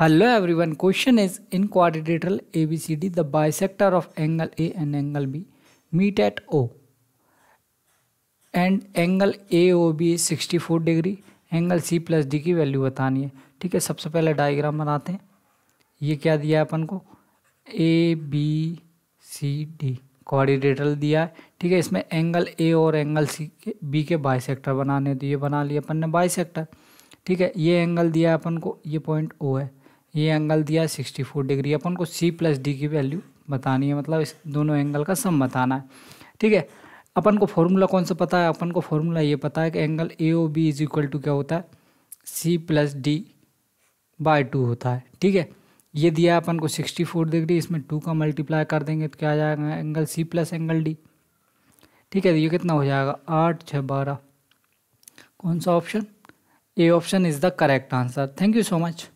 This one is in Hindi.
hello question is in question A B C D the bisector of angle A and angle B meet at O and angle A O B sixty four degree angle C plus D की वैल्यू बतानी है ठीक है सबसे पहले डायग्राम बनाते हैं ये क्या दिया है अपन को A B C D coordinator दिया है ठीक है इसमें एंगल ए और एंगल सी के बी के बाई सेक्टर बनाने तो ये बना लिया अपन ने बाई सेक्टर ठीक है ये एंगल दिया है अपन को ये पॉइंट ओ है ये एंगल दिया है सिक्सटी फोर डिग्री अपन को सी प्लस डी की वैल्यू बतानी है मतलब इस दोनों एंगल का सम बताना है ठीक है अपन को फॉर्मूला कौन सा पता है अपन को फॉर्मूला ये पता है कि angle A O B is equal to क्या होता है C plus D by two होता है ठीक है ये दिया है अपन को सिक्सटी फोर डिग्री इसमें टू का मल्टीप्लाई कर देंगे तो क्या आ जाएगा angle C plus angle D ठीक है तो ये कितना हो जाएगा आठ छः बारह कौन सा option A option is the correct answer thank you so much